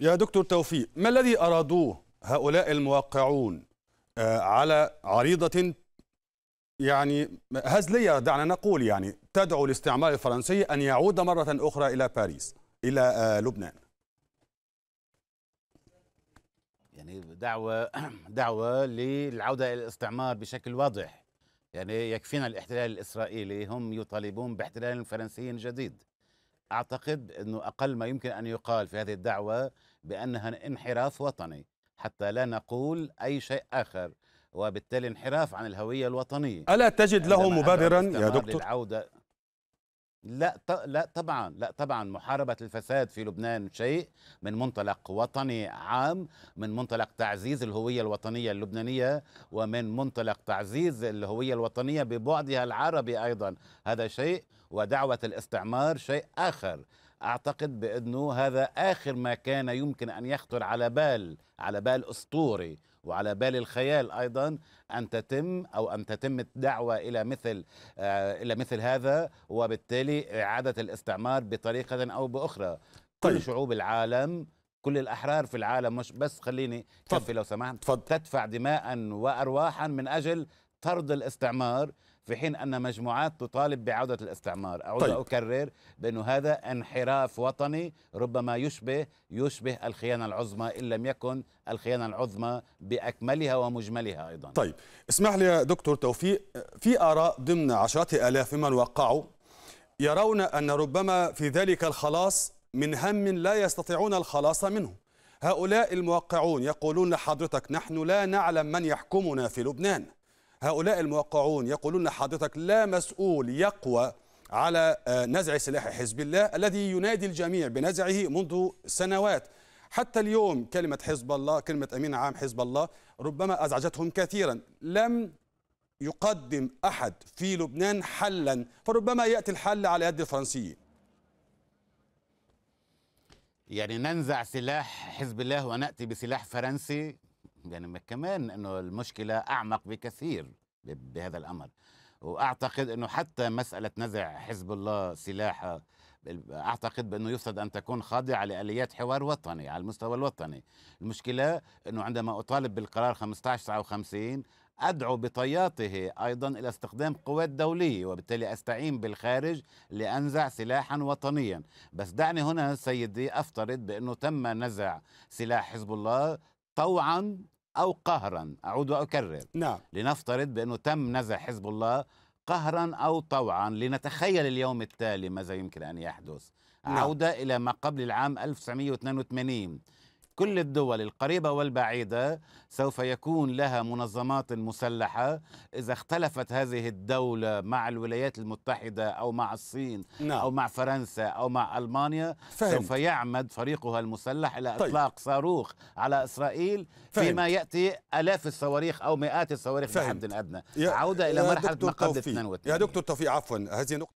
يا دكتور توفيق ما الذي أرادوه هؤلاء الموقعون آه، على عريضة يعني هزلية دعنا نقول يعني تدعو الاستعمار الفرنسي أن يعود مرة أخرى إلى باريس إلى آه، لبنان يعني دعوة دعوة للعودة إلى الاستعمار بشكل واضح يعني يكفينا الاحتلال الإسرائيلي هم يطالبون باحتلال فرنسي جديد أعتقد أنه أقل ما يمكن أن يقال في هذه الدعوة بأنها انحراف وطني حتى لا نقول أي شيء آخر وبالتالي انحراف عن الهوية الوطنية ألا تجد له مبررا يا دكتور للعودة لا لا طبعا لا طبعا محاربه الفساد في لبنان شيء من منطلق وطني عام من منطلق تعزيز الهويه الوطنيه اللبنانيه ومن منطلق تعزيز الهويه الوطنيه ببعدها العربي ايضا هذا شيء ودعوه الاستعمار شيء اخر أعتقد بأنه هذا آخر ما كان يمكن أن يخطر على بال على بال أسطوري وعلى بال الخيال أيضا أن تتم أو أن تتم الدعوة إلى مثل آه إلى مثل هذا وبالتالي إعادة الاستعمار بطريقة أو بأخرى طيب. كل شعوب العالم كل الاحرار في العالم مش بس خليني كفي لو سمحت تدفع دماء وارواحا من اجل طرد الاستعمار في حين أن مجموعات تطالب بعودة الاستعمار أعود طيب. أكرر بأنه هذا انحراف وطني ربما يشبه يشبه الخيانة العظمى إن لم يكن الخيانة العظمى بأكملها ومجملها أيضا طيب اسمح لي يا دكتور توفيق في آراء ضمن عشرات آلاف ممن وقعوا يرون أن ربما في ذلك الخلاص من هم لا يستطيعون الخلاص منه هؤلاء الموقعون يقولون لحضرتك نحن لا نعلم من يحكمنا في لبنان هؤلاء الموقعون يقولون حضرتك لا مسؤول يقوى على آه، نزع سلاح حزب الله الذي ينادي الجميع بنزعه منذ سنوات حتى اليوم كلمة حزب الله كلمة أمين عام حزب الله ربما أزعجتهم كثيرا لم يقدم أحد في لبنان حلا فربما يأتي الحل على يد الفرنسيين يعني ننزع سلاح حزب الله ونأتي بسلاح فرنسي يعني كمان انه المشكله اعمق بكثير بهذا الامر واعتقد انه حتى مساله نزع حزب الله سلاحه اعتقد بانه يفترض ان تكون خاضعه لاليات حوار وطني على المستوى الوطني المشكله انه عندما اطالب بالقرار 1559 أدعو بطياته أيضا إلى استخدام قوات دولية وبالتالي أستعين بالخارج لأنزع سلاحا وطنيا بس دعني هنا سيدي أفترض بأنه تم نزع سلاح حزب الله طوعا أو قهرا أعود وأكرر نعم. لنفترض بأنه تم نزع حزب الله قهرا أو طوعا لنتخيل اليوم التالي ماذا يمكن أن يحدث نعم. عودة إلى ما قبل العام 1982 كل الدول القريبة والبعيدة سوف يكون لها منظمات مسلحة إذا اختلفت هذه الدولة مع الولايات المتحدة أو مع الصين نعم. أو مع فرنسا أو مع ألمانيا فهمت. سوف يعمد فريقها المسلح إلى طيب. إطلاق طيب. صاروخ على إسرائيل فهمت. فيما يأتي آلاف الصواريخ أو مئات الصواريخ بحد أدنى عودة إلى مرحلة ما قبل 82 يا دكتور توفيق عفوا هذه نقطة